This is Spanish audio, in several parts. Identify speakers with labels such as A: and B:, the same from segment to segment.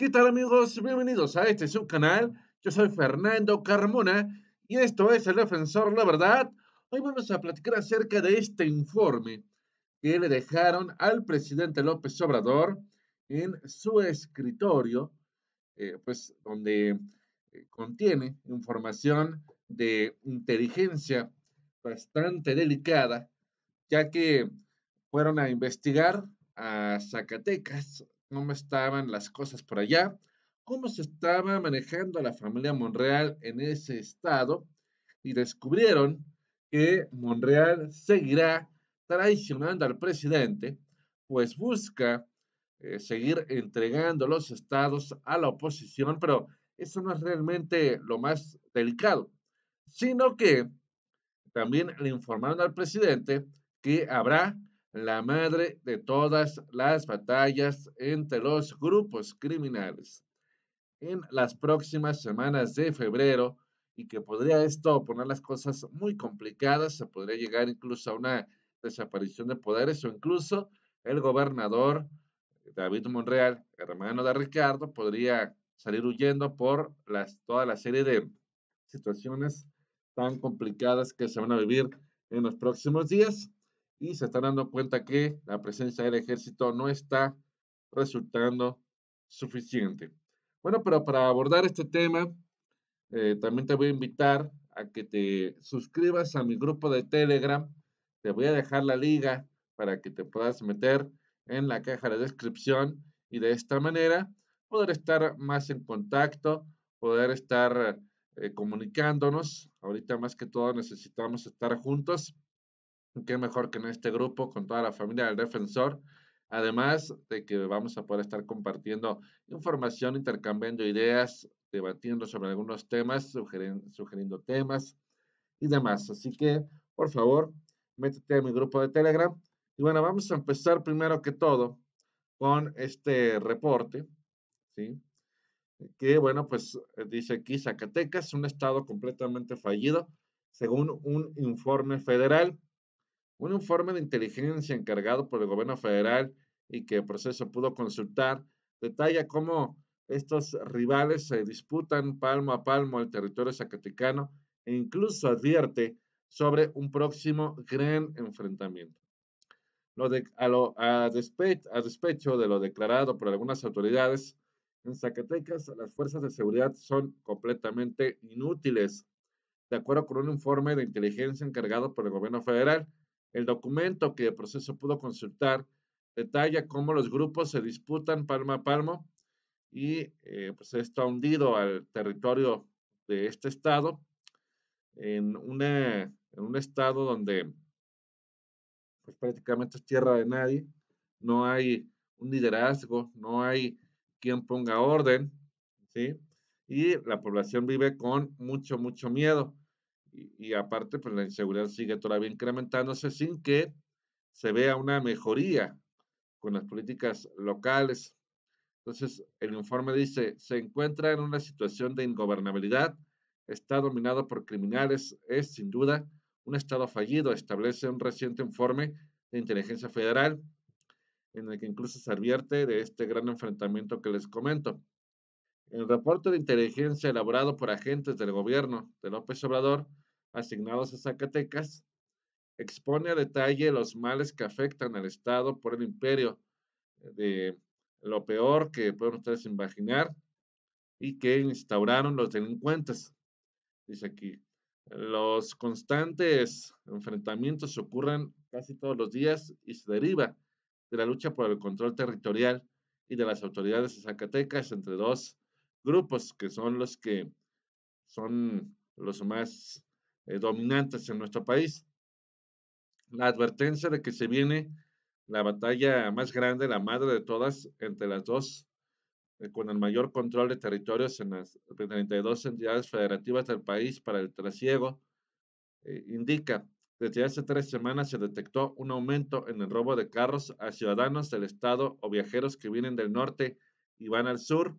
A: ¿Qué tal amigos? Bienvenidos a este canal. Yo soy Fernando Carmona y esto es El Defensor La Verdad. Hoy vamos a platicar acerca de este informe que le dejaron al presidente López Obrador en su escritorio, eh, pues donde eh, contiene información de inteligencia bastante delicada, ya que fueron a investigar a Zacatecas, cómo estaban las cosas por allá, cómo se estaba manejando la familia Monreal en ese estado y descubrieron que Monreal seguirá traicionando al presidente, pues busca eh, seguir entregando los estados a la oposición, pero eso no es realmente lo más delicado, sino que también le informaron al presidente que habrá la madre de todas las batallas entre los grupos criminales. En las próximas semanas de febrero, y que podría esto poner las cosas muy complicadas, se podría llegar incluso a una desaparición de poderes o incluso el gobernador David Monreal, hermano de Ricardo, podría salir huyendo por las, toda la serie de situaciones tan complicadas que se van a vivir en los próximos días y se están dando cuenta que la presencia del ejército no está resultando suficiente. Bueno, pero para abordar este tema, eh, también te voy a invitar a que te suscribas a mi grupo de Telegram. Te voy a dejar la liga para que te puedas meter en la caja de descripción y de esta manera poder estar más en contacto, poder estar eh, comunicándonos. Ahorita más que todo necesitamos estar juntos qué mejor que en este grupo con toda la familia del defensor. Además de que vamos a poder estar compartiendo información, intercambiando ideas, debatiendo sobre algunos temas, sugeriendo, temas y demás. Así que, por favor, métete a mi grupo de Telegram. Y bueno, vamos a empezar primero que todo con este reporte, ¿sí? Que bueno, pues eh, dice aquí Zacatecas, un estado completamente fallido, según un informe federal. Un informe de inteligencia encargado por el gobierno federal y que el pues, proceso pudo consultar detalla cómo estos rivales se disputan palmo a palmo el territorio zacatecano e incluso advierte sobre un próximo gran enfrentamiento. a, a, despecho de lo declarado por algunas autoridades, en Zacatecas las fuerzas de seguridad son completamente inútiles, de acuerdo con un informe de inteligencia encargado por el gobierno federal el documento que el proceso pudo consultar detalla cómo los grupos se disputan palmo a palmo y eh, pues hundido al territorio de este estado en, una, en un estado donde pues, prácticamente es tierra de nadie, no hay un liderazgo, no hay quien ponga orden, ¿sí? Y la población vive con mucho, mucho miedo. Y, aparte, pues la inseguridad sigue todavía incrementándose sin que se vea una mejoría con las políticas locales. Entonces, el informe dice, se encuentra en una situación de ingobernabilidad, está dominado por criminales, es sin duda un Estado fallido, establece un reciente informe de inteligencia federal en el que incluso se advierte de este gran enfrentamiento que les comento. El reporte de inteligencia elaborado por agentes del gobierno de López Obrador asignados a Zacatecas expone a detalle los males que afectan al Estado por el imperio, eh, de lo peor que pueden ustedes imaginar y que instauraron los delincuentes. Dice aquí, los constantes enfrentamientos ocurren casi todos los días y se deriva de la lucha por el control territorial y de las autoridades de Zacatecas entre dos grupos que son los que son los más eh, dominantes en nuestro país. La advertencia de que se viene la batalla más grande, la madre de todas, entre las dos, eh, con el mayor control de territorios en las 32 entidades federativas del país para el trasiego, eh, indica, desde hace tres semanas se detectó un aumento en el robo de carros a ciudadanos del estado o viajeros que vienen del norte y van al sur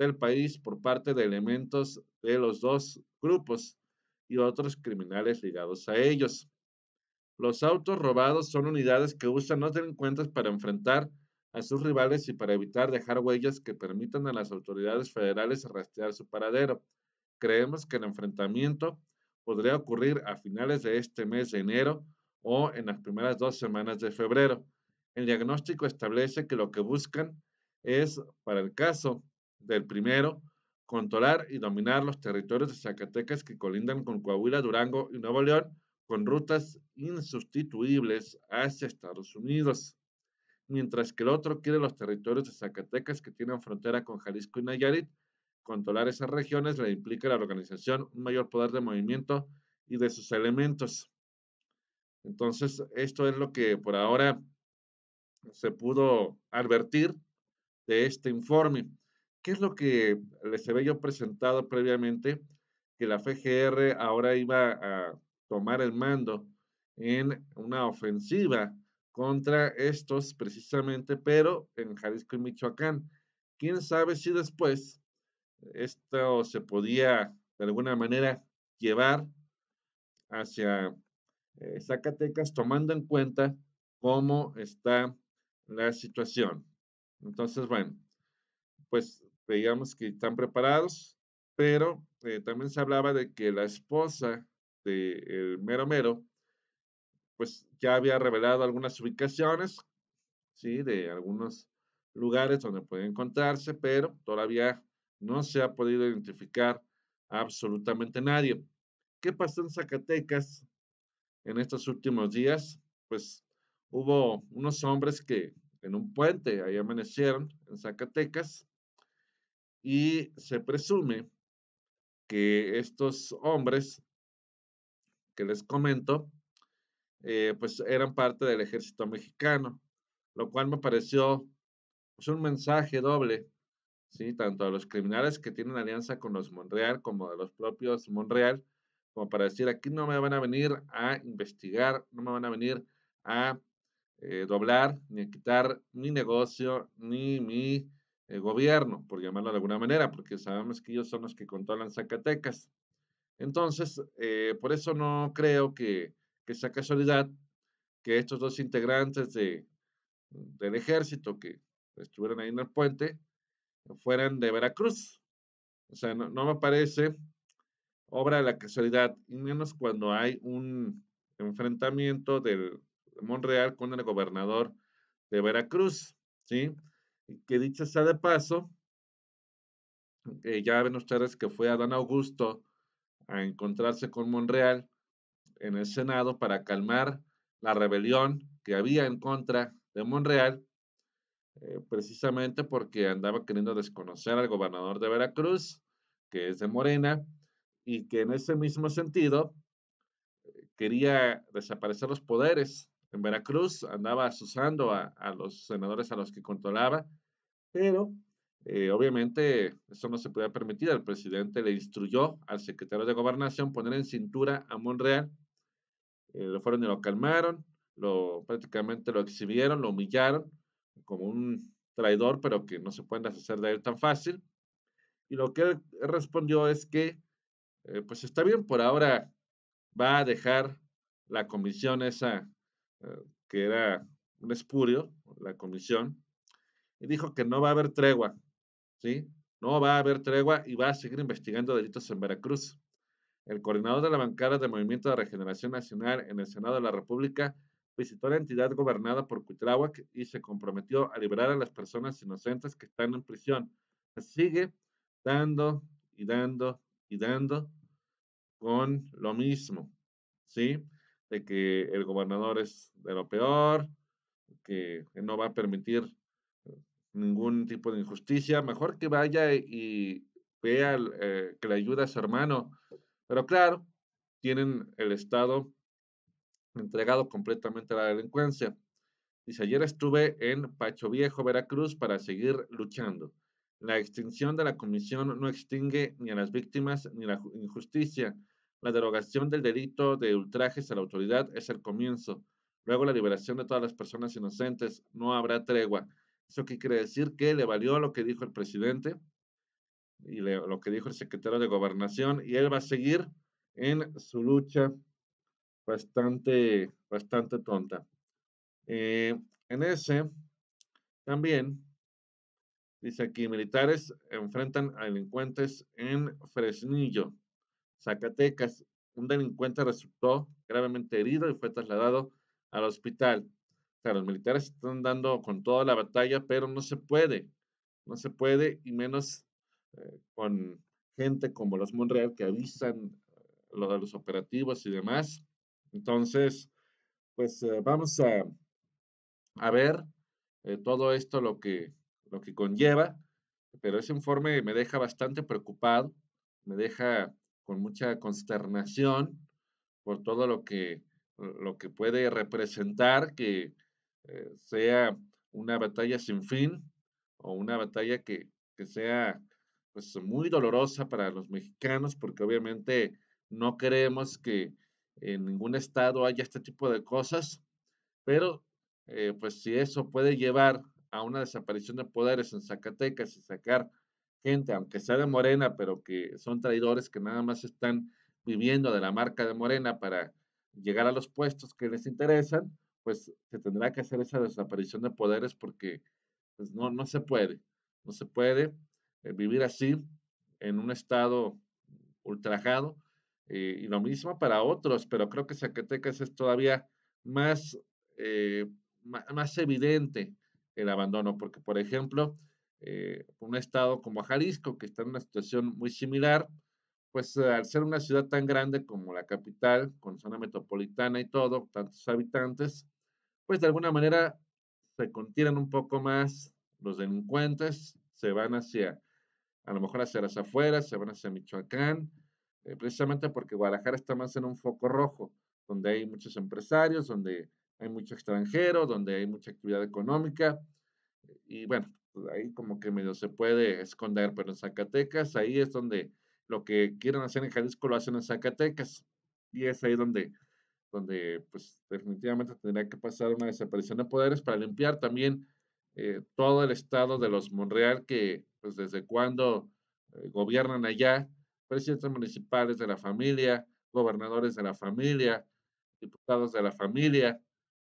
A: del país por parte de elementos de los dos grupos y otros criminales ligados a ellos. Los autos robados son unidades que usan los delincuentes para enfrentar a sus rivales y para evitar dejar huellas que permitan a las autoridades federales rastrear su paradero. Creemos que el enfrentamiento podría ocurrir a finales de este mes de enero o en las primeras dos semanas de febrero. El diagnóstico establece que lo que buscan es, para el caso, del primero, controlar y dominar los territorios de Zacatecas que colindan con Coahuila, Durango y Nuevo León, con rutas insustituibles hacia Estados Unidos, mientras que el otro quiere los territorios de Zacatecas que tienen frontera con Jalisco y Nayarit. Controlar esas regiones le implica a la organización un mayor poder de movimiento y de sus elementos. Entonces, esto es lo que por ahora se pudo advertir de este informe. ¿Qué es lo que les había yo presentado previamente? Que la FGR ahora iba a tomar el mando en una ofensiva contra estos precisamente, pero en Jalisco y Michoacán. ¿Quién sabe si después esto se podía de alguna manera llevar hacia eh, Zacatecas tomando en cuenta cómo está la situación? Entonces, bueno, pues veíamos que están preparados, pero eh, también se hablaba de que la esposa del de mero mero, pues ya había revelado algunas ubicaciones, ¿sí? De algunos lugares donde pueden encontrarse, pero todavía no se ha podido identificar absolutamente nadie. ¿Qué pasó en Zacatecas en estos últimos días? Pues hubo unos hombres que en un puente ahí amanecieron en Zacatecas y se presume que estos hombres que les comento, eh, pues eran parte del ejército mexicano, lo cual me pareció pues, un mensaje doble, ¿sí? tanto a los criminales que tienen alianza con los Monreal como a los propios Monreal, como para decir, aquí no me van a venir a investigar, no me van a venir a eh, doblar, ni a quitar mi negocio, ni mi el gobierno, por llamarlo de alguna manera, porque sabemos que ellos son los que controlan Zacatecas. Entonces, eh, por eso no creo que, que, sea casualidad que estos dos integrantes de, del ejército que estuvieron ahí en el puente fueran de Veracruz. O sea, no, no me parece obra de la casualidad, y menos cuando hay un enfrentamiento del Monreal con el gobernador de Veracruz, ¿sí? que dicho sea de paso, eh, ya ven ustedes que fue a Don Augusto a encontrarse con Monreal en el Senado para calmar la rebelión que había en contra de Monreal, eh, precisamente porque andaba queriendo desconocer al gobernador de Veracruz, que es de Morena, y que en ese mismo sentido eh, quería desaparecer los poderes en Veracruz, andaba asusando a, a los senadores a los que controlaba, pero eh, obviamente eso no se podía permitir. El presidente le instruyó al secretario de gobernación poner en cintura a Monreal. Eh, lo fueron y lo calmaron, lo, prácticamente lo exhibieron, lo humillaron como un traidor, pero que no se pueden hacer de él tan fácil. Y lo que él respondió es que, eh, pues está bien, por ahora va a dejar la comisión esa eh, que era un espurio, la comisión, y dijo que no va a haber tregua, ¿sí? No va a haber tregua y va a seguir investigando delitos en Veracruz. El coordinador de la bancada del Movimiento de Regeneración Nacional en el Senado de la República visitó la entidad gobernada por Cuitláhuac y se comprometió a liberar a las personas inocentes que están en prisión. sigue dando y dando y dando con lo mismo, ¿sí? de que el gobernador es de lo peor, que, no va a permitir eh, ningún tipo de injusticia, mejor que vaya y vea eh, que le ayuda a su hermano. Pero claro, tienen el Estado entregado completamente a la delincuencia. Dice, ayer estuve en Pacho Viejo, Veracruz, para seguir luchando. La extinción de la comisión no extingue ni a las víctimas ni la injusticia. La derogación del delito de ultrajes a la autoridad es el comienzo. Luego la liberación de todas las personas inocentes. No habrá tregua. ¿Eso quiere decir? Que le valió lo que dijo el presidente y lo que dijo el secretario de gobernación y él va a seguir en su lucha bastante, bastante tonta. Eh, en ese, también, dice aquí, militares enfrentan a delincuentes en Fresnillo. Zacatecas. Un delincuente resultó gravemente herido y fue trasladado al hospital. O sea, los militares están dando con toda la batalla, pero no se puede. No se puede, y menos eh, con gente como los Monreal que avisan eh, lo de los operativos y demás. Entonces, pues eh, vamos a, ver todo esto lo que, lo que conlleva, pero ese informe me deja bastante preocupado, me deja con mucha consternación por todo lo que, lo que puede representar que eh, sea una batalla sin fin o una batalla que, sea pues, muy dolorosa para los mexicanos, porque obviamente no queremos que en ningún estado haya este tipo de cosas, pero eh, pues si eso puede llevar a una desaparición de poderes en Zacatecas y sacar gente, aunque sea de Morena, pero que son traidores que nada más están viviendo de la marca de Morena para llegar a los puestos que les interesan, pues se tendrá que hacer esa desaparición de poderes porque pues, no, no se puede, no se puede eh, vivir así en un estado ultrajado. Eh, y lo mismo para otros, pero creo que Zacatecas es todavía más, eh, más evidente el abandono, porque por ejemplo, eh, un estado como Jalisco, que está en una situación muy similar, pues al ser una ciudad tan grande como la capital, con zona metropolitana y todo, tantos habitantes, pues de alguna manera se contienen un poco más los delincuentes, se van hacia, a lo mejor hacia las afueras, se van hacia Michoacán, eh, precisamente porque Guadalajara está más en un foco rojo, donde hay muchos empresarios, donde hay mucho extranjero, donde hay mucha actividad económica, y bueno, pues, ahí como que medio se puede esconder, pero en Zacatecas ahí es donde lo que quieren hacer en Jalisco lo hacen en Zacatecas y es ahí donde donde pues definitivamente tendría que pasar una desaparición de poderes para limpiar también eh, todo el estado de los Monreal que pues desde cuando eh, gobiernan allá, presidentes municipales de la familia, gobernadores de la familia, diputados de la familia,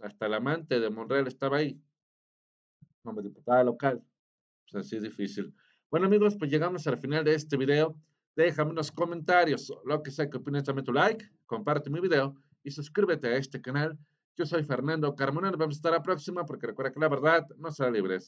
A: hasta el amante de Monreal estaba ahí como diputada local. Pues así es difícil. Bueno, amigos, pues llegamos al final de este video. Déjame unos comentarios, lo que sea que opines, dame tu like, comparte mi video y suscríbete a este canal. Yo soy Fernando Carmona, nos vemos hasta la próxima porque recuerda que la verdad no será libre.